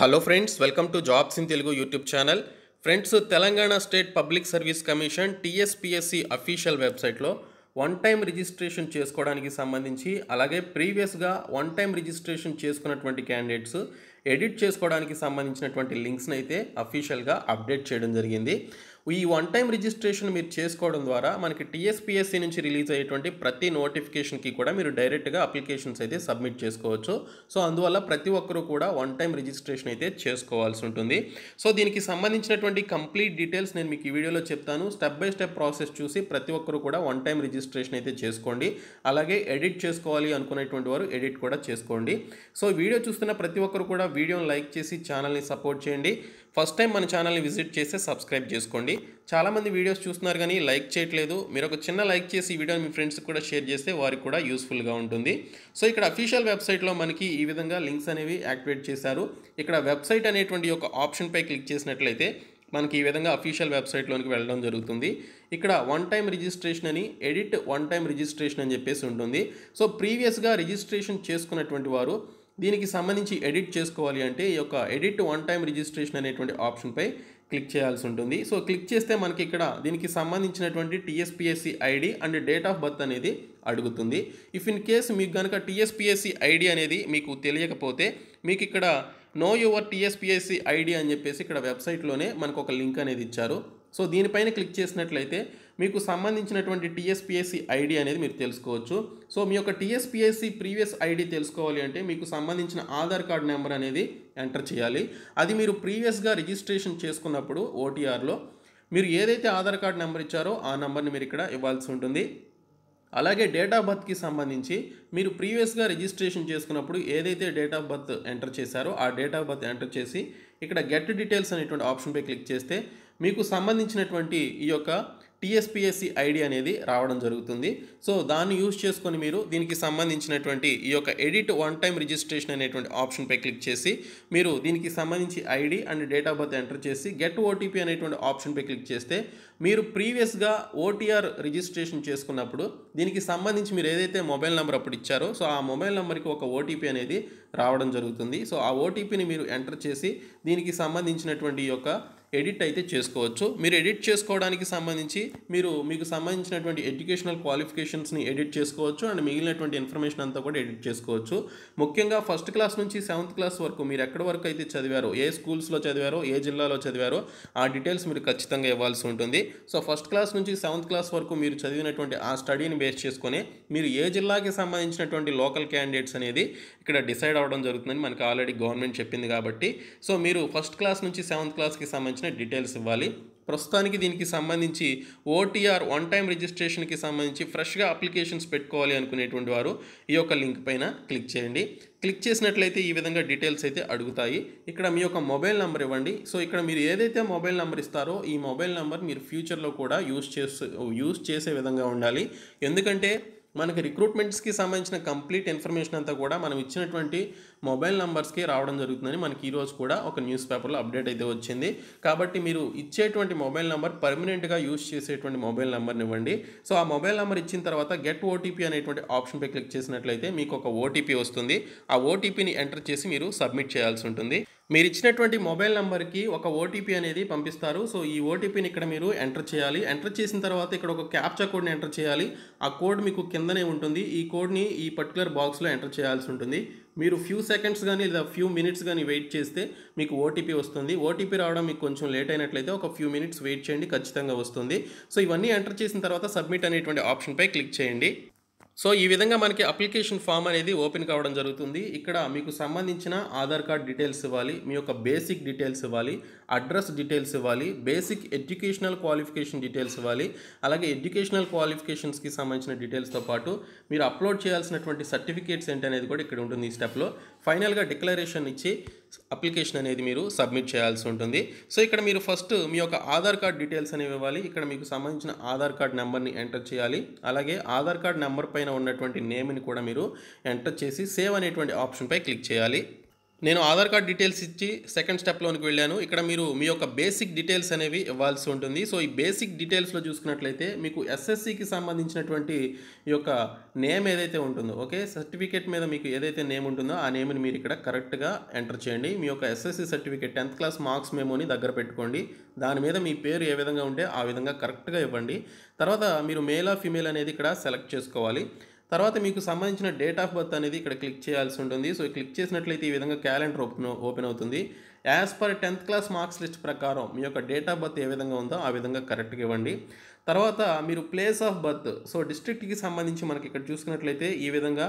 hello friends welcome to jobs in Telugu YouTube channel friends Telangana state public service commission TSPSC official వెబ్సైట్లో one time registration చేసుకోవడానికి సంబంధించి అలాగే ప్రీవియస్గా one time registration చేసుకున్నటువంటి candidates edit చేసుకోవడానికి సంబంధించినటువంటి లింక్స్ని అయితే అఫీషియల్గా అప్డేట్ చేయడం జరిగింది ఈ వన్ టైం రిజిస్ట్రేషన్ మీరు చేసుకోవడం ద్వారా మనకి టీఎస్పిఎస్సి నుంచి రిలీజ్ అయ్యేటువంటి ప్రతి నోటిఫికేషన్కి కూడా మీరు డైరెక్ట్గా అప్లికేషన్స్ అయితే సబ్మిట్ చేసుకోవచ్చు సో అందువల్ల ప్రతి ఒక్కరూ కూడా వన్ టైం రిజిస్ట్రేషన్ అయితే చేసుకోవాల్సి ఉంటుంది సో దీనికి సంబంధించినటువంటి కంప్లీట్ డీటెయిల్స్ నేను మీకు ఈ వీడియోలో చెప్తాను స్టెప్ బై స్టెప్ ప్రాసెస్ చూసి ప్రతి ఒక్కరు కూడా వన్ టైం రిజిస్ట్రేషన్ అయితే చేసుకోండి అలాగే ఎడిట్ చేసుకోవాలి అనుకునేటువంటి వారు ఎడిట్ కూడా చేసుకోండి సో వీడియో చూస్తున్న ప్రతి ఒక్కరు కూడా వీడియోని లైక్ చేసి ఛానల్ని సపోర్ట్ చేయండి ఫస్ట్ టైం మన ఛానల్ని విజిట్ చేస్తే సబ్స్క్రైబ్ చేసుకోండి చాలామంది వీడియోస్ చూస్తున్నారు కానీ లైక్ చేయట్లేదు మీరు ఒక చిన్న లైక్ చేసి ఈ వీడియోని మీ ఫ్రెండ్స్కి కూడా షేర్ చేస్తే వారికి కూడా యూస్ఫుల్గా ఉంటుంది సో ఇక్కడ అఫీషియల్ వెబ్సైట్లో మనకి ఈ విధంగా లింక్స్ అనేవి యాక్టివేట్ చేశారు ఇక్కడ వెబ్సైట్ అనేటువంటి ఒక ఆప్షన్పై క్లిక్ చేసినట్లయితే మనకి ఈ విధంగా అఫీషియల్ వెబ్సైట్లోనికి వెళ్ళడం జరుగుతుంది ఇక్కడ వన్ టైం రిజిస్ట్రేషన్ అని ఎడిట్ వన్ టైం రిజిస్ట్రేషన్ అని చెప్పేసి ఉంటుంది సో ప్రీవియస్గా రిజిస్ట్రేషన్ చేసుకున్నటువంటి వారు దీనికి సంబంధించి ఎడిట్ చేసుకోవాలి అంటే ఈ యొక్క ఎడిట్ వన్ టైం రిజిస్ట్రేషన్ అనేటువంటి ఆప్షన్పై క్లిక్ చేయాల్సి ఉంటుంది సో క్లిక్ చేస్తే మనకి ఇక్కడ దీనికి సంబంధించినటువంటి TSPSC ID and date of birth అనేది అడుగుతుంది ఇఫ్ ఇన్ కేస్ మీకు కనుక టీఎస్పిఎస్సి ఐడి అనేది మీకు తెలియకపోతే మీకు ఇక్కడ నో యువర్ టీఎస్పిఎస్సి ఐడి అని చెప్పేసి ఇక్కడ వెబ్సైట్లోనే మనకు ఒక లింక్ అనేది ఇచ్చారు సో దీనిపైన క్లిక్ చేసినట్లయితే మీకు సంబంధించినటువంటి టీఎస్పిఎస్సి ఐడి అనేది మీరు తెలుసుకోవచ్చు సో మీ యొక్క టీఎస్పిఎస్సి ప్రీవియస్ ఐడి తెలుసుకోవాలి అంటే మీకు సంబంధించిన ఆధార్ కార్డ్ నెంబర్ అనేది ఎంటర్ చేయాలి అది మీరు ప్రీవియస్గా రిజిస్ట్రేషన్ చేసుకున్నప్పుడు ఓటీఆర్లో మీరు ఏదైతే ఆధార్ కార్డ్ నెంబర్ ఇచ్చారో ఆ నెంబర్ని మీరు ఇక్కడ ఇవ్వాల్సి ఉంటుంది అలాగే డేట్ ఆఫ్ బర్త్కి సంబంధించి మీరు ప్రీవియస్గా రిజిస్ట్రేషన్ చేసుకున్నప్పుడు ఏదైతే డేట్ ఆఫ్ బర్త్ ఎంటర్ చేశారో ఆ డేట్ ఆఫ్ బర్త్ ఎంటర్ చేసి ఇక్కడ గెట్ డీటెయిల్స్ అనేటువంటి ఆప్షన్పై క్లిక్ చేస్తే మీకు సంబంధించినటువంటి ఈ యొక్క టీఎస్పిఎస్సి ఐడి అనేది రావడం జరుగుతుంది సో దాన్ని యూజ్ చేసుకొని మీరు దీనికి సంబంధించినటువంటి ఈ యొక్క ఎడిట్ వన్ టైం రిజిస్ట్రేషన్ అనేటువంటి ఆప్షన్పై క్లిక్ చేసి మీరు దీనికి సంబంధించి ID and date of birth enter చేసి గెట్ ఓటీపీ అనేటువంటి ఆప్షన్పై క్లిక్ చేస్తే మీరు ప్రీవియస్గా ఓటీఆర్ రిజిస్ట్రేషన్ చేసుకున్నప్పుడు దీనికి సంబంధించి మీరు ఏదైతే మొబైల్ నెంబర్ అప్పుడు ఇచ్చారో సో ఆ మొబైల్ నెంబర్కి ఒక ఓటీపీ అనేది రావడం జరుగుతుంది సో ఆ ఓటీపీని మీరు ఎంటర్ చేసి దీనికి సంబంధించినటువంటి యొక్క ఎడిట్ అయితే చేసుకోవచ్చు మీరు ఎడిట్ చేసుకోవడానికి సంబంధించి మీరు మీకు సంబంధించినటువంటి ఎడ్యుకేషనల్ క్వాలిఫికేషన్స్ని ఎడిట్ చేసుకోవచ్చు అండ్ మిగిలినటువంటి ఇన్ఫర్మేషన్ అంతా కూడా ఎడిట్ చేసుకోవచ్చు ముఖ్యంగా ఫస్ట్ క్లాస్ నుంచి సెవెంత్ క్లాస్ వరకు మీరు ఎక్కడ వరకు అయితే చదివారో ఏ స్కూల్స్లో చదివారో ఏ జిల్లాలో చదివారో ఆ డీటెయిల్స్ మీరు ఖచ్చితంగా ఇవ్వాల్సి ఉంటుంది సో ఫస్ట్ క్లాస్ నుంచి సెవెంత్ క్లాస్ వరకు మీరు చదివినటువంటి ఆ స్టడీని బేస్ చేసుకొని మీరు ఏ జిల్లాకి సంబంధించినటువంటి లోకల్ క్యాండిడేట్స్ అనేది ఇక్కడ డిసైడ్ అవ్వడం జరుగుతుందని మనకి ఆల్రెడీ గవర్నమెంట్ చెప్పింది కాబట్టి సో మీరు ఫస్ట్ క్లాస్ నుంచి సెవెంత్ క్లాస్కి సంబంధించి సంబంధించిన డీటెయిల్స్ ఇవ్వాలి ప్రస్తుతానికి దీనికి సంబంధించి ఓటీఆర్ వన్ టైం రిజిస్ట్రేషన్కి సంబంధించి ఫ్రెష్గా అప్లికేషన్స్ పెట్టుకోవాలి అనుకునేటువంటి వారు ఈ యొక్క లింక్ పైన క్లిక్ చేయండి క్లిక్ చేసినట్లయితే ఈ విధంగా డీటెయిల్స్ అయితే అడుగుతాయి ఇక్కడ మీ యొక్క మొబైల్ నెంబర్ ఇవ్వండి సో ఇక్కడ మీరు ఏదైతే మొబైల్ నెంబర్ ఇస్తారో ఈ మొబైల్ నెంబర్ మీరు ఫ్యూచర్లో కూడా యూస్ చేస్తూ యూస్ చేసే విధంగా ఉండాలి ఎందుకంటే మనకి రిక్రూట్మెంట్స్కి సంబంధించిన కంప్లీట్ ఇన్ఫర్మేషన్ అంతా కూడా మనం ఇచ్చినటువంటి మొబైల్ నంబర్స్కి రావడం జరుగుతుందని మనకి ఈరోజు కూడా ఒక న్యూస్ పేపర్లో అప్డేట్ అయితే వచ్చింది కాబట్టి మీరు ఇచ్చేటువంటి మొబైల్ నెంబర్ పర్మనెంట్గా యూస్ చేసేటువంటి మొబైల్ నెంబర్ని ఇవ్వండి సో ఆ మొబైల్ నెంబర్ ఇచ్చిన తర్వాత గెట్ ఓటీపీ అనేటువంటి ఆప్షన్పై క్లిక్ చేసినట్లయితే మీకు ఒక ఓటీపీ వస్తుంది ఆ ఓటీపీని ఎంటర్ చేసి మీరు సబ్మిట్ చేయాల్సి ఉంటుంది మీరు ఇచ్చినటువంటి మొబైల్ నెంబర్కి ఒక ఓటీపీ అనేది పంపిస్తారు సో ఈ ఓటీపీని ఇక్కడ మీరు ఎంటర్ చేయాలి ఎంటర్ చేసిన తర్వాత ఇక్కడ ఒక క్యాప్చా కోడ్ని ఎంటర్ చేయాలి ఆ కోడ్ మీకు కిందనే ఉంటుంది ఈ కోడ్ని ఈ పర్టికులర్ బాక్స్లో ఎంటర్ చేయాల్సి ఉంటుంది మీరు ఫ్యూ సెకండ్స్ కానీ లేదా ఫ్యూ మినిట్స్ కానీ వెయిట్ చేస్తే మీకు ఓటీపీ వస్తుంది ఓటీపీ రావడం మీకు కొంచెం లేట్ అయినట్లయితే ఒక ఫ్యూ మినిట్స్ వెయిట్ చేయండి ఖచ్చితంగా వస్తుంది సో ఇవన్నీ ఎంటర్ చేసిన తర్వాత సబ్మిట్ అనేటువంటి ఆప్షన్పై క్లిక్ చేయండి సో ఈ విధంగా మనకి అప్లికేషన్ ఫామ్ అనేది ఓపెన్ కావడం జరుగుతుంది ఇక్కడ మీకు సంబంధించిన ఆధార్ కార్డ్ డీటెయిల్స్ ఇవ్వాలి మీ యొక్క బేసిక్ డీటెయిల్స్ ఇవ్వాలి అడ్రస్ డీటెయిల్స్ ఇవ్వాలి బేసిక్ ఎడ్యుకేషనల్ క్వాలిఫికేషన్ డీటెయిల్స్ ఇవ్వాలి అలాగే ఎడ్యుకేషనల్ క్వాలిఫికేషన్స్కి సంబంధించిన డీటెయిల్స్తో పాటు మీరు అప్లోడ్ చేయాల్సినటువంటి సర్టిఫికేట్స్ ఏంటనేది కూడా ఇక్కడ ఉంటుంది ఈ స్టెప్లో ఫైనల్గా డిక్లరేషన్ ఇచ్చి అప్లికేషన్ అనేది మీరు సబ్మిట్ చేయాల్సి ఉంటుంది సో ఇక్కడ మీరు ఫస్ట్ మీ యొక్క ఆధార్ కార్డ్ డీటెయిల్స్ అనేవి ఇవ్వాలి ఇక్కడ మీకు సంబంధించిన ఆధార్ కార్డ్ నెంబర్ని ఎంటర్ చేయాలి అలాగే ఆధార్ కార్డ్ నెంబర్ పైన ఉన్నటువంటి నేమ్ని కూడా మీరు ఎంటర్ చేసి సేవ్ అనేటువంటి ఆప్షన్పై క్లిక్ చేయాలి నేను ఆధార్ కార్డ్ డీటెయిల్స్ ఇచ్చి సెకండ్ స్టెప్లోనికి వెళ్ళాను ఇక్కడ మీరు మీ యొక్క బేసిక్ డీటెయిల్స్ అనేవి ఇవ్వాల్సి ఉంటుంది సో ఈ బేసిక్ డీటెయిల్స్లో చూసుకున్నట్లయితే మీకు ఎస్ఎస్సికి సంబంధించినటువంటి ఈ యొక్క నేమ్ ఏదైతే ఉంటుందో ఓకే సర్టిఫికేట్ మీద మీకు ఏదైతే నేమ్ ఉంటుందో ఆ నేమ్ని మీరు ఇక్కడ కరెక్ట్గా ఎంటర్ చేయండి మీ యొక్క SSC certificate tenth class marks మేమోని దగ్గర పెట్టుకోండి దాని మీద మీ పేరు ఏ విధంగా ఉంటే ఆ విధంగా కరెక్ట్గా ఇవ్వండి తర్వాత మీరు మేలా ఫీమేల్ అనేది ఇక్కడ సెలెక్ట్ చేసుకోవాలి తర్వాత మీకు సంబంధించిన డేట్ ఆఫ్ బర్త్ అనేది ఇక్కడ క్లిక్ చేయాల్సి ఉంటుంది సో క్లిక్ చేసినట్లయితే ఈ విధంగా క్యాలెండర్ ఓపెన్ ఓపెన్ అవుతుంది as per tenth class marks list ప్రకారం మీ యొక్క డేట్ ఆఫ్ బర్త్ ఏ విధంగా ఉందో ఆ విధంగా కరెక్ట్గా ఇవ్వండి తర్వాత మీరు ప్లేస్ ఆఫ్ బర్త్ సో డిస్ట్రిక్ట్కి సంబంధించి మనకి ఇక్కడ చూసుకున్నట్లయితే ఈ విధంగా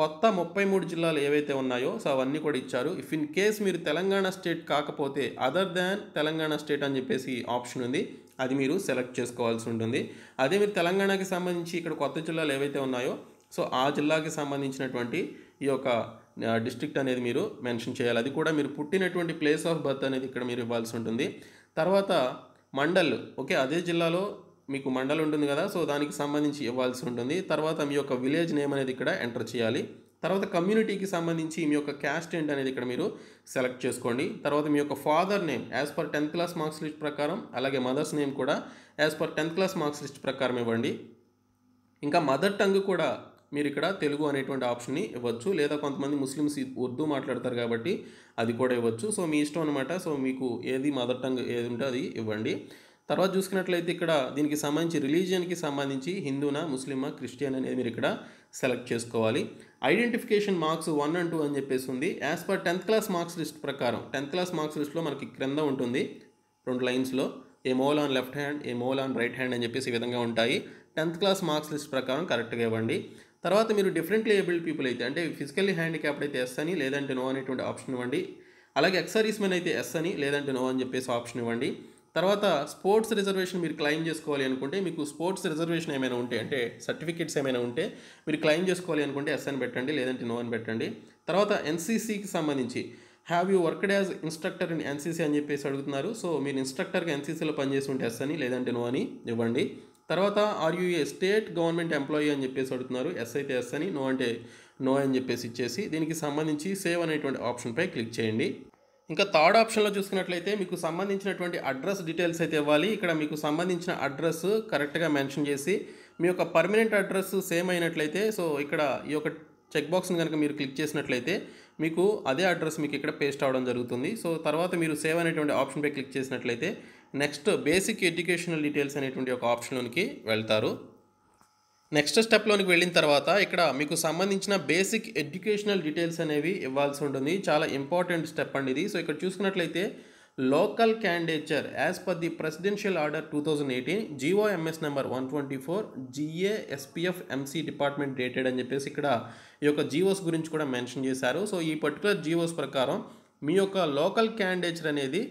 కొత్త ముప్పై మూడు జిల్లాలు ఏవైతే ఉన్నాయో సో అవన్నీ కూడా ఇచ్చారు ఇఫ్ ఇన్ కేస్ మీరు తెలంగాణ స్టేట్ కాకపోతే అదర్ దాన్ తెలంగాణ స్టేట్ అని చెప్పేసి ఆప్షన్ ఉంది అది మీరు సెలెక్ట్ చేసుకోవాల్సి ఉంటుంది అదే మీరు తెలంగాణకి సంబంధించి ఇక్కడ కొత్త జిల్లాలు ఏవైతే ఉన్నాయో సో ఆ జిల్లాకి సంబంధించినటువంటి ఈ యొక్క డిస్ట్రిక్ట్ అనేది మీరు మెన్షన్ చేయాలి అది కూడా మీరు పుట్టినటువంటి ప్లేస్ ఆఫ్ బర్త్ అనేది ఇక్కడ మీరు ఇవ్వాల్సి ఉంటుంది తర్వాత మండల్ ఓకే అదే జిల్లాలో మీకు మండల్ ఉంటుంది కదా సో దానికి సంబంధించి ఇవ్వాల్సి ఉంటుంది తర్వాత మీ యొక్క విలేజ్ నేమ్ అనేది ఇక్కడ ఎంటర్ చేయాలి తర్వాత కమ్యూనిటీకి సంబంధించి మీ యొక్క క్యాస్ట్ ఏంటి అనేది ఇక్కడ మీరు సెలెక్ట్ చేసుకోండి తర్వాత మీ యొక్క father name as per tenth class marks list ప్రకారం అలాగే మదర్స్ నేమ్ కూడా as per tenth class marks list ప్రకారం ఇవ్వండి ఇంకా మదర్ టంగ్ కూడా మీరు ఇక్కడ తెలుగు అనేటువంటి ఆప్షన్ని ఇవ్వచ్చు లేదా కొంతమంది ముస్లిమ్స్ ఉర్దూ మాట్లాడతారు కాబట్టి అది కూడా ఇవ్వచ్చు సో మీ ఇష్టం అనమాట సో మీకు ఏది మదర్ టంగ్ ఏది ఉంటే అది ఇవ్వండి తర్వాత చూసుకున్నట్లయితే ఇక్కడ దీనికి సంబంధించి రిలీజియన్కి సంబంధించి హిందూనా ముస్లిమా క్రిస్టియన్ అనేది మీరు ఇక్కడ సెలెక్ట్ చేసుకోవాలి identification marks one and two అని చెప్పేసి ఉంది as per tenth class marks list ప్రకారం టెన్త్ క్లాస్ మార్క్స్ లిస్ట్లో మనకి క్రింద ఉంటుంది రెండు లైన్స్లో a mole on left hand a mole on right hand అని చెప్పేసి ఈ విధంగా ఉంటాయి టెన్త్ క్లాస్ మార్క్స్ లిస్ట్ ప్రకారం కరెక్ట్గా ఇవ్వండి తర్వాత మీరు డిఫరెంట్లీ ఏబుల్డ్ పీపుల్ అయితే అంటే ఫిజికల్లీ హ్యాండిక్యాప్ అయితే ఎస్ అని లేదంటే నో అనేటువంటి ఆప్షన్ ఇవ్వండి అలాగే ఎక్సరీస్ మెన్ అయితే ఎస్ అని లేదంటే నో అని చెప్పేసి ఆప్షన్ ఇవ్వండి తర్వాత స్పోర్ట్స్ రిజర్వేషన్ మీరు క్లెయిమ్ చేసుకోవాలి అనుకుంటే మీకు స్పోర్ట్స్ రిజర్వేషన్ ఏమైనా ఉంటే అంటే సర్టిఫికేట్స్ ఏమైనా ఉంటే మీరు క్లెయిమ్ చేసుకోవాలి అనుకుంటే ఎస్ఎన్ పెట్టండి లేదంటే నో అని పెట్టండి తర్వాత ఎన్సీసీకి సంబంధించి have you worked as instructor in NCC అని చెప్పేసి అడుగుతున్నారు సో మీరు ఇన్స్ట్రక్టర్గా ఎన్సీసీలో పనిచేసి ఉంటే ఎస్ అని లేదంటే నో అని ఇవ్వండి తర్వాత are are you a state government employee అని చెప్పేసి అడుగుతున్నారు ఎస్ అయితే ఎస్ అని నో అంటే నో అని చెప్పేసి ఇచ్చేసి దీనికి సంబంధించి సేవ్ అనేటువంటి ఆప్షన్పై క్లిక్ చేయండి ఇంకా థర్డ్ ఆప్షన్లో చూసుకున్నట్లయితే మీకు సంబంధించినటువంటి అడ్రస్ డీటెయిల్స్ అయితే ఇవ్వాలి ఇక్కడ మీకు సంబంధించిన అడ్రస్ కరెక్ట్గా మెన్షన్ చేసి మీ యొక్క పర్మనెంట్ అడ్రస్ సేమ్ అయినట్లయితే సో ఇక్కడ ఈ యొక్క చెక్ బాక్స్ని కనుక మీరు క్లిక్ చేసినట్లయితే మీకు అదే అడ్రస్ మీకు ఇక్కడ పేస్ట్ అవడం జరుగుతుంది సో తర్వాత మీరు సేవ్ అనేటువంటి ఆప్షన్పై క్లిక్ చేసినట్లయితే నెక్స్ట్ బేసిక్ ఎడ్యుకేషనల్ డీటెయిల్స్ అనేటువంటి ఒక ఆప్షన్లోనికి వెళ్తారు నెక్స్ట్ స్టెప్లోనికి వెళ్ళిన తర్వాత ఇక్కడ మీకు సంబంధించిన బేసిక్ ఎడ్యుకేషనల్ డీటెయిల్స్ అనేవి ఇవ్వాల్సి ఉంటుంది చాలా ఇంపార్టెంట్ స్టెప్ అండి ఇది సో ఇక్కడ చూసుకున్నట్లయితే local candidature as per the presidential order two thousand eighteen GOMS number one twenty four GASPF MC department dated అని చెప్పేసి ఇక్కడ ఈ యొక్క జీవోస్ గురించి కూడా మెన్షన్ చేశారు సో ఈ పర్టికులర్ జీవోస్ ప్రకారం మీ యొక్క లోకల్ క్యాండిడేచర్ అనేది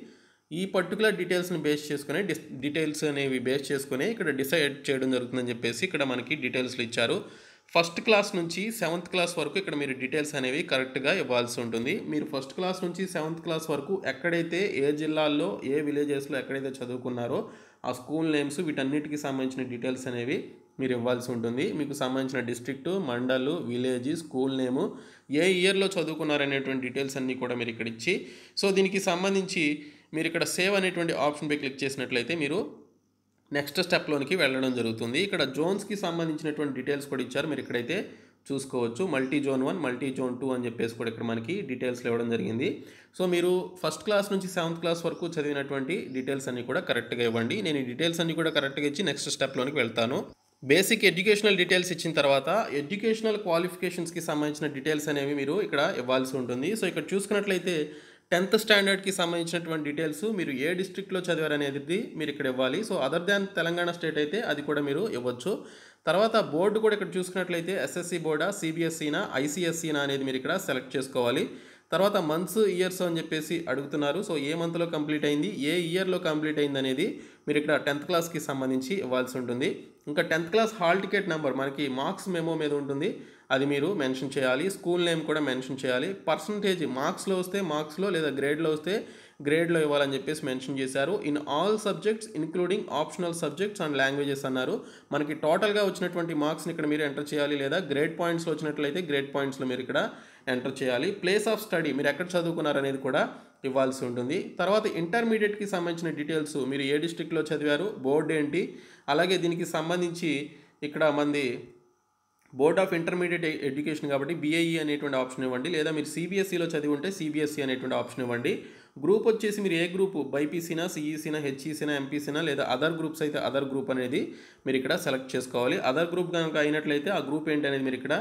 ఈ పర్టికులర్ డీటెయిల్స్ని బేస్ చేసుకునే డిస్ డీటెయిల్స్ అనేవి బేస్ చేసుకుని ఇక్కడ డిసైడ్ చేయడం జరుగుతుందని చెప్పేసి ఇక్కడ మనకి డీటెయిల్స్లు ఇచ్చారు ఫస్ట్ క్లాస్ నుంచి సెవెంత్ క్లాస్ వరకు ఇక్కడ మీరు డీటెయిల్స్ అనేవి కరెక్ట్గా ఇవ్వాల్సి ఉంటుంది మీరు ఫస్ట్ క్లాస్ నుంచి సెవెంత్ క్లాస్ వరకు ఎక్కడైతే ఏ జిల్లాల్లో ఏ విలేజెస్లో ఎక్కడైతే చదువుకున్నారో ఆ స్కూల్ నేమ్స్ వీటన్నిటికీ సంబంధించిన డీటెయిల్స్ అనేవి మీరు ఇవ్వాల్సి ఉంటుంది మీకు సంబంధించిన district mandal village school name ఏ ఇయర్లో చదువుకున్నారనేటువంటి డీటెయిల్స్ అన్నీ కూడా మీరు ఇక్కడ ఇచ్చి సో దీనికి సంబంధించి మీరు ఇక్కడ సేవ్ అనేటువంటి ఆప్షన్పై క్లిక్ చేసినట్లయితే మీరు నెక్స్ట్ స్టెప్లోనికి వెళ్ళడం జరుగుతుంది ఇక్కడ జోన్స్కి సంబంధించినటువంటి డీటెయిల్స్ కూడా ఇచ్చారు మీరు ఇక్కడైతే చూసుకోవచ్చు multi zone one multi zone two అని చెప్పేసి కూడా ఇక్కడ మనకి డీటెయిల్స్ ఇవ్వడం జరిగింది సో మీరు ఫస్ట్ క్లాస్ నుంచి సెవెంత్ క్లాస్ వరకు చదివినటువంటి డీటెయిల్స్ అన్నీ కూడా కరెక్ట్గా ఇవ్వండి నేను ఈ డీటెయిల్స్ అన్నీ కూడా కరెక్ట్గా ఇచ్చి నెక్స్ట్ స్టెప్లోనికి వెళ్తాను బేసిక్ ఎడ్యుకేషనల్ డీటెయిల్స్ ఇచ్చిన తర్వాత ఎడ్యుకేషనల్ క్వాలిఫికేషన్స్కి సంబంధించిన డీటెయిల్స్ అనేవి మీరు ఇక్కడ ఇవ్వాల్సి ఉంటుంది సో ఇక్కడ చూసుకున్నట్లయితే టెన్త్ స్టాండర్డ్కి సంబంధించినటువంటి డీటెయిల్స్ మీరు ఏ డిస్ట్రిక్ట్లో చదివారనేది మీరు ఇక్కడ ఇవ్వాలి so other than Telangana state అయితే అది కూడా మీరు ఇవ్వచ్చు తర్వాత బోర్డు కూడా ఇక్కడ చూసుకున్నట్లయితే ఎస్ఎస్సి బోర్డా సిబిఎస్ఈనా ఐసిఎస్ఈనా అనేది మీరు ఇక్కడ సెలెక్ట్ చేసుకోవాలి తర్వాత మంత్స్ ఇయర్స్ అని చెప్పేసి అడుగుతున్నారు సో ఏ మంత్లో కంప్లీట్ అయింది ఏ ఇయర్లో కంప్లీట్ అయింది అనేది మీరు ఇక్కడ టెన్త్ క్లాస్కి సంబంధించి ఇవ్వాల్సి ఉంటుంది ఇంకా tenth class hall ticket number మనకి మార్క్స్ మెమో మీద ఉంటుంది అది మీరు మెన్షన్ చేయాలి స్కూల్ నేమ్ కూడా మెన్షన్ చేయాలి పర్సంటేజ్ మార్క్స్లో వస్తే మార్క్స్లో లేదా గ్రేడ్లో వస్తే గ్రేడ్లో ఇవ్వాలని చెప్పేసి మెన్షన్ చేశారు in all subjects including optional subjects and languages అన్నారు మనకి టోటల్గా వచ్చినటువంటి మార్క్స్ని ఇక్కడ మీరు ఎంటర్ చేయాలి లేదా గ్రేడ్ పాయింట్స్లో వచ్చినట్లయితే గ్రేడ్ పాయింట్స్లో మీరు ఇక్కడ ఎంటర్ చేయాలి ప్లేస్ ఆఫ్ స్టడీ మీరు ఎక్కడ చదువుకున్నారు అనేది కూడా ఇవ్వాల్సి ఉంటుంది తర్వాత ఇంటర్మీడియట్కి సంబంధించిన డీటెయిల్స్ మీరు ఏ డిస్టిక్లో చదివారు బోర్డు ఏంటి అలాగే దీనికి సంబంధించి ఇక్కడ మంది బోర్డ్ ఆఫ్ ఇంటర్మీడియట్ ఎడ్యుకేషన్ కాబట్టి బీఏఈ e అనేటువంటి ఆప్షన్ ఇవ్వండి లేదా మీరు సిబిఎస్ఈలో e చదివి ఉంటే సిబిఎస్ఈ e అనేటువంటి ఆప్షన్ ఇవ్వండి గ్రూప్ వచ్చేసి మీరు ఏ గ్రూప్ బైపీసీనా సిఈసీనా హెచ్ఈసీనా ఎంపీసీనా లేదా అదర్ గ్రూప్స్ అయితే అదర్ గ్రూప్ అనేది మీరు ఇక్కడ సెలెక్ట్ చేసుకోవాలి అదర్ గ్రూప్ కనుక అయినట్లయితే ఆ గ్రూప్ ఏంటి అనేది మీరు ఇక్కడ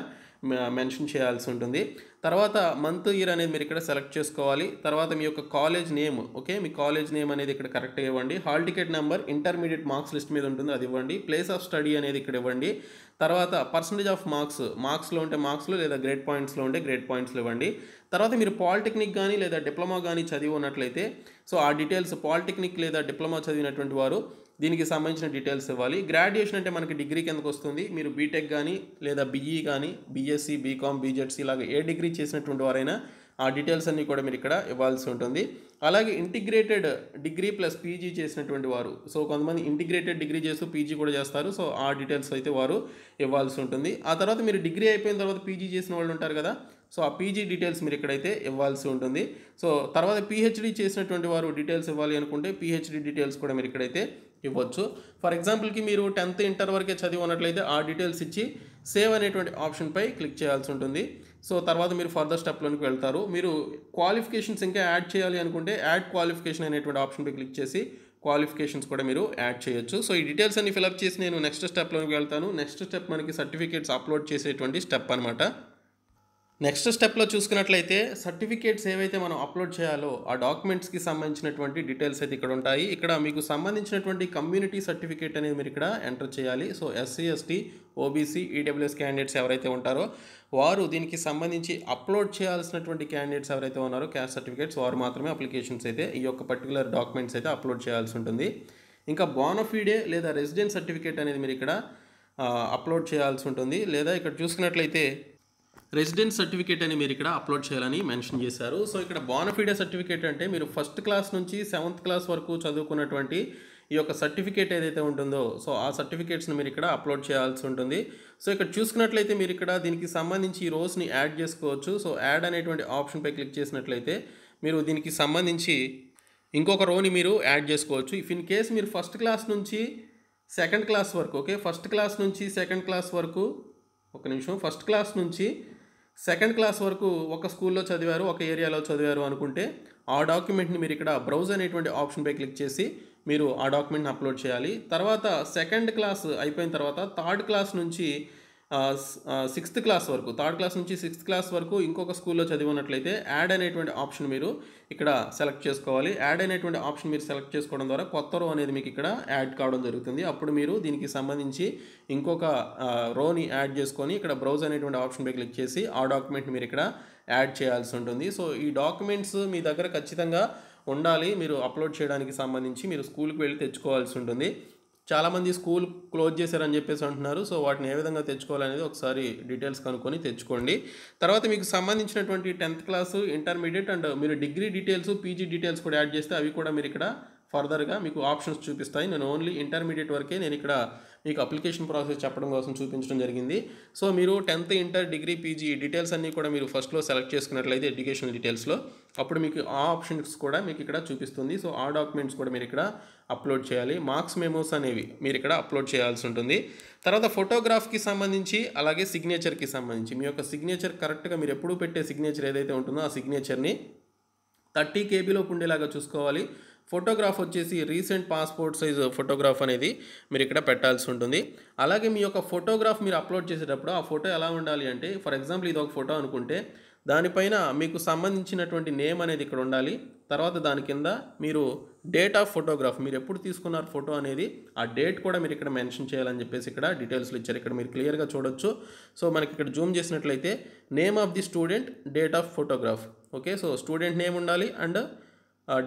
మెన్షన్ చేయాల్సి ఉంటుంది తర్వాత మంత్ ఇయర్ అనేది మీరు ఇక్కడ సెలెక్ట్ చేసుకోవాలి తర్వాత మీ యొక్క కాలేజ్ నేమ్ ఓకే మీ కాలేజ్ నేమ్ అనేది ఇక్కడ కరెక్ట్ ఇవ్వండి hall ticket number intermediate marks list మీద ఉంటుంది అది ఇవ్వండి ప్లేస్ ఆఫ్ స్టడీ అనేది ఇక్కడ ఇవ్వండి తర్వాత పర్సంటేజ్ ఆఫ్ మార్క్స్ మార్క్స్లో ఉంటే మార్క్స్లో లేదా గ్రేడ్ పాయింట్స్లో ఉంటే గ్రేడ్ పాయింట్స్లో ఇవ్వండి తర్వాత మీరు పాలిటెక్నిక్ కానీ లేదా డిప్లొమా కానీ చదివి ఉన్నట్లయితే సో ఆ డీటెయిల్స్ పాలిటెక్నిక్ లేదా డిప్లొమా చదివినటువంటి వారు దీనికి సంబంధించిన డీటెయిల్స్ ఇవ్వాలి గ్రాడ్యుయేషన్ అంటే మనకి డిగ్రీ కిందకు వస్తుంది మీరు బీటెక్ కానీ లేదా బీఈ కానీ బీఎస్సీ బీకామ్ బీజెడ్సీ ఇలాగ ఏ డిగ్రీ చేసినటువంటి వారైనా ఆ డీటెయిల్స్ అన్నీ కూడా మీరు ఇక్కడ ఇవ్వాల్సి ఉంటుంది అలాగే ఇంటిగ్రేటెడ్ డిగ్రీ ప్లస్ పీజీ చేసినటువంటి వారు సో కొంతమంది ఇంటిగ్రేటెడ్ డిగ్రీ చేస్తూ పీజీ కూడా చేస్తారు సో ఆ డీటెయిల్స్ అయితే వారు ఇవ్వాల్సి ఉంటుంది ఆ తర్వాత మీరు డిగ్రీ అయిపోయిన తర్వాత పీజీ చేసిన వాళ్ళు ఉంటారు కదా సో ఆ పీజీ డీటెయిల్స్ మీరు ఇక్కడైతే ఇవ్వాల్సి ఉంటుంది సో తర్వాత పీహెచ్డీ చేసినటువంటి వారు డీటెయిల్స్ ఇవ్వాలి అనుకుంటే పీహెచ్డీ డీటెయిల్స్ కూడా మీరు ఇక్కడైతే ఇవ్వచ్చు ఫర్ ఎగ్జాంపుల్కి మీరు టెన్త్ ఇంటర్ వరకే చదివి ఉన్నట్లయితే ఆ డీటెయిల్స్ ఇచ్చి సేవ్ అనేటువంటి ఆప్షన్పై క్లిక్ చేయాల్సి ఉంటుంది సో తర్వాత మీరు ఫర్దర్ స్టెప్లోనికి వెళ్తారు మీరు క్వాలిఫికేషన్స్ ఇంకా యాడ్ చేయాలి అనుకుంటే యాడ్ క్వాలిఫికేషన్ అనేటువంటి ఆప్షన్పై క్లిక్ చేసి క్వాలిఫికేషన్స్ కూడా మీరు యాడ్ చేయొచ్చు సో ఈ డీటెయిల్స్ అన్ని ఫిలప్ చేసి నేను నెక్స్ట్ స్టెప్లోకి వెళ్తాను నెక్స్ట్ స్టెప్ మనకి సర్టిఫికేట్స్ అప్లోడ్ చేసేటువంటి స్టెప్ అనమాట నెక్స్ట్ స్టెప్లో చూసుకున్నట్లయితే సర్టిఫికేట్స్ ఏవైతే మనం అప్లోడ్ చేయాలో ఆ డాక్యుమెంట్స్కి సంబంధించినటువంటి డీటెయిల్స్ అయితే ఇక్కడ ఉంటాయి ఇక్కడ మీకు సంబంధించినటువంటి కమ్యూనిటీ సర్టిఫికేట్ అనేది మీరు ఇక్కడ ఎంటర్ చేయాలి so SC ST OBC EWS candidates ఎవరైతే ఉంటారో వారు దీనికి సంబంధించి అప్లోడ్ చేయాల్సినటువంటి క్యాండిడేట్స్ ఎవరైతే ఉన్నారో క్యాస్ట్ సర్టిఫికేట్స్ వారు మాత్రమే అప్లికేషన్స్ అయితే ఈ యొక్క పర్టికులర్ డాక్యుమెంట్స్ అయితే అప్లోడ్ చేయాల్సి ఉంటుంది ఇంకా బోనఫీడే లేదా రెసిడెంట్ సర్టిఫికేట్ అనేది మీరు ఇక్కడ అప్లోడ్ చేయాల్సి ఉంటుంది లేదా ఇక్కడ చూసుకున్నట్లయితే రెసిడెన్స్ సర్టిఫికేట్ అని మీరు ఇక్కడ అప్లోడ్ చేయాలని మెన్షన్ చేశారు సో ఇక్కడ బానఫీడే సర్టిఫికేట్ అంటే మీరు ఫస్ట్ క్లాస్ నుంచి సెవెంత్ క్లాస్ వరకు చదువుకున్నటువంటి ఈ యొక్క సర్టిఫికేట్ ఏదైతే ఉంటుందో సో ఆ సర్టిఫికేట్స్ని మీరు ఇక్కడ అప్లోడ్ చేయాల్సి ఉంటుంది సో ఇక్కడ చూసుకున్నట్లయితే మీరు ఇక్కడ దీనికి సంబంధించి ఈ రోజుని యాడ్ చేసుకోవచ్చు సో యాడ్ అనేటువంటి ఆప్షన్పై క్లిక్ చేసినట్లయితే మీరు దీనికి సంబంధించి ఇంకొక రోని మీరు యాడ్ చేసుకోవచ్చు ఇఫ్ ఇన్ కేస్ మీరు ఫస్ట్ క్లాస్ నుంచి సెకండ్ క్లాస్ వరకు ఓకే ఫస్ట్ క్లాస్ నుంచి సెకండ్ క్లాస్ వరకు ఒక నిమిషం ఫస్ట్ క్లాస్ నుంచి సెకండ్ క్లాస్ వరకు ఒక స్కూల్లో చదివారు ఒక ఏరియాలో చదివారు అనుకుంటే ఆ డాక్యుమెంట్ని మీరు ఇక్కడ బ్రౌజ్ అనేటువంటి ఆప్షన్పై క్లిక్ చేసి మీరు ఆ డాక్యుమెంట్ని అప్లోడ్ చేయాలి తర్వాత సెకండ్ క్లాస్ అయిపోయిన తర్వాత థర్డ్ క్లాస్ నుంచి సిక్స్త్ క్లాస్ వరకు థర్డ్ క్లాస్ నుంచి సిక్స్త్ క్లాస్ వరకు ఇంకొక స్కూల్లో చదివినట్లయితే యాడ్ అనేటువంటి ఆప్షన్ మీరు ఇక్కడ సెలెక్ట్ చేసుకోవాలి యాడ్ అనేటువంటి ఆప్షన్ మీరు సెలెక్ట్ చేసుకోవడం ద్వారా కొత్త రో అనేది మీకు ఇక్కడ యాడ్ కావడం జరుగుతుంది అప్పుడు మీరు దీనికి సంబంధించి ఇంకొక రోని యాడ్ చేసుకొని ఇక్కడ బ్రౌజ్ అనేటువంటి ఆప్షన్ ఆప్షన్పై క్లిక్ చేసి ఆ డాక్యుమెంట్ మీరు ఇక్కడ యాడ్ చేయాల్సి ఉంటుంది సో ఈ డాక్యుమెంట్స్ మీ దగ్గర ఖచ్చితంగా ఉండాలి మీరు అప్లోడ్ చేయడానికి సంబంధించి మీరు స్కూల్కి వెళ్ళి తెచ్చుకోవాల్సి ఉంటుంది చాలామంది స్కూల్ క్లోజ్ చేశారని చెప్పేసి అంటున్నారు సో వాటిని ఏ విధంగా తెచ్చుకోవాలనేది ఒకసారి డీటెయిల్స్ కనుక్కొని తెచ్చుకోండి తర్వాత మీకు సంబంధించినటువంటి టెన్త్ క్లాసు ఇంటర్మీడియట్ అండ్ మీరు డిగ్రీ డీటెయిల్స్ పీజీ డీటెయిల్స్ కూడా యాడ్ చేస్తే అవి కూడా మీరు ఇక్కడ ఫర్దర్గా మీకు ఆప్షన్స్ చూపిస్తాయి నేను ఓన్లీ ఇంటర్మీడియట్ వరకే నేను ఇక్కడ మీకు అప్లికేషన్ ప్రాసెస్ చెప్పడం కోసం చూపించడం జరిగింది సో మీరు tenth inter degree PG details అన్నీ కూడా మీరు ఫస్ట్లో సెలెక్ట్ చేసుకున్నట్లయితే ఎడ్యుకేషన్ డీటెయిల్స్లో అప్పుడు మీకు ఆ ఆప్షన్స్ కూడా మీకు ఇక్కడ చూపిస్తుంది సో ఆ డాక్యుమెంట్స్ కూడా మీరు ఇక్కడ అప్లోడ్ చేయాలి మార్క్స్ మెమోస్ అనేవి మీరు ఇక్కడ అప్లోడ్ చేయాల్సి ఉంటుంది తర్వాత ఫోటోగ్రాఫ్కి సంబంధించి అలాగే సిగ్నేచర్కి సంబంధించి మీ యొక్క సిగ్నేచర్ కరెక్ట్గా మీరు ఎప్పుడూ పెట్టే సిగ్నేచర్ ఏదైతే ఉంటుందో ఆ సిగ్నేచర్ని థర్టీ కేబీలోపు ఉండేలాగా చూసుకోవాలి ఫోటోగ్రాఫ్ వచ్చేసి రీసెంట్ పాస్పోర్ట్ సైజ్ ఫోటోగ్రాఫ్ అనేది మీరు ఇక్కడ పెట్టాల్సి ఉంటుంది అలాగే మీ యొక్క ఫోటోగ్రాఫ్ మీరు అప్లోడ్ చేసేటప్పుడు ఆ ఫోటో ఎలా ఉండాలి అంటే ఫర్ ఎగ్జాంపుల్ ఇది ఒక ఫోటో అనుకుంటే దానిపైన మీకు సంబంధించినటువంటి నేమ్ అనేది ఇక్కడ ఉండాలి తర్వాత దాని కింద మీరు డేట్ ఆఫ్ ఫోటోగ్రాఫ్ మీరు ఎప్పుడు తీసుకున్నారు ఫోటో అనేది ఆ డేట్ కూడా మీరు ఇక్కడ మెన్షన్ చేయాలని చెప్పేసి ఇక్కడ డీటెయిల్స్లో ఇచ్చారు ఇక్కడ మీరు క్లియర్గా చూడొచ్చు సో మనకి ఇక్కడ జూమ్ చేసినట్లయితే name of the student date of photograph okay so student name ఉండాలి అండ్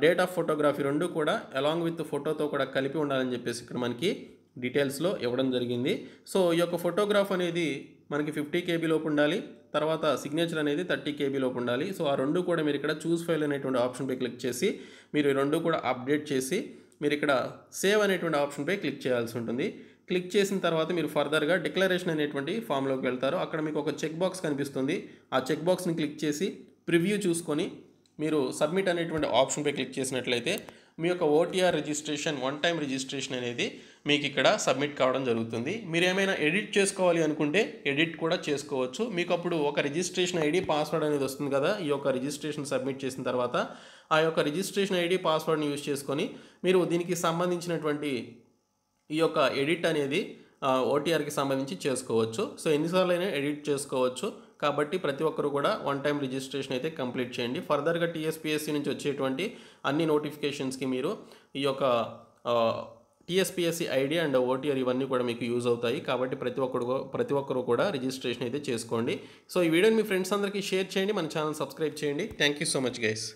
డేట్ ఆఫ్ ఫోటోగ్రఫీ రెండు కూడా అలాంగ్ విత్ ఫోటోతో కూడా కలిపి ఉండాలని చెప్పేసి ఇక్కడ మనకి డీటెయిల్స్లో ఇవ్వడం జరిగింది సో ఈ యొక్క ఫోటోగ్రాఫ్ అనేది మనకి ఫిఫ్టీ కేబీ లోపు ఉండాలి తర్వాత సిగ్నేచర్ అనేది థర్టీ కేబీ లోపు ఉండాలి సో ఆ రెండు కూడా మీరు ఇక్కడ చూస్ ఫైల్ అనేటువంటి ఆప్షన్పై క్లిక్ చేసి మీరు ఈ రెండు కూడా అప్డేట్ చేసి మీరు ఇక్కడ సేవ్ అనేటువంటి ఆప్షన్పై క్లిక్ చేయాల్సి ఉంటుంది క్లిక్ చేసిన తర్వాత మీరు ఫర్దర్గా డిక్లరేషన్ అనేటువంటి ఫామ్లోకి వెళ్తారు అక్కడ మీకు ఒక చెక్ బాక్స్ కనిపిస్తుంది ఆ చెక్ బాక్స్ని క్లిక్ చేసి ప్రివ్యూ చూసుకొని మీరు సబ్మిట్ అనేటువంటి ఆప్షన్పై క్లిక్ చేసినట్లయితే మీ యొక్క OTR registration one time registration అనేది మీకు ఇక్కడ సబ్మిట్ కావడం జరుగుతుంది మీరు ఏమైనా ఎడిట్ చేసుకోవాలి అనుకుంటే ఎడిట్ కూడా చేసుకోవచ్చు మీకు అప్పుడు ఒక రిజిస్ట్రేషన్ ఐడి పాస్వర్డ్ అనేది వస్తుంది కదా ఈ యొక్క రిజిస్ట్రేషన్ సబ్మిట్ చేసిన తర్వాత ఆ యొక్క రిజిస్ట్రేషన్ ఐడి పాస్వర్డ్ని యూజ్ చేసుకొని మీరు దీనికి సంబంధించినటువంటి ఈ యొక్క ఎడిట్ అనేది ఓటీఆర్కి సంబంధించి చేసుకోవచ్చు సో ఎన్నిసార్లు అయినా ఎడిట్ చేసుకోవచ్చు కాబట్టి ప్రతి ఒక్కరు కూడా వన్ టైం రిజిస్ట్రేషన్ అయితే కంప్లీట్ చేయండి ఫర్దర్గా టీఎస్పీఎస్సీ నుంచి వచ్చేటువంటి అన్ని నోటిఫికేషన్స్కి మీరు ఈ యొక్క టీఎస్పీఎస్సీ ఐడి అండ్ ఓటీఆర్ ఇవన్నీ కూడా మీకు యూజ్ అవుతాయి కాబట్టి ప్రతి ఒక్కరు ప్రతి ఒక్కరు కూడా రిజిస్ట్రేషన్ అయితే చేసుకోండి సో ఈ వీడియోని మీ ఫ్రెండ్స్ అందరికీ షేర్ చేయండి మన ఛానల్ సబ్స్క్రైబ్ చేయండి thank you so much guys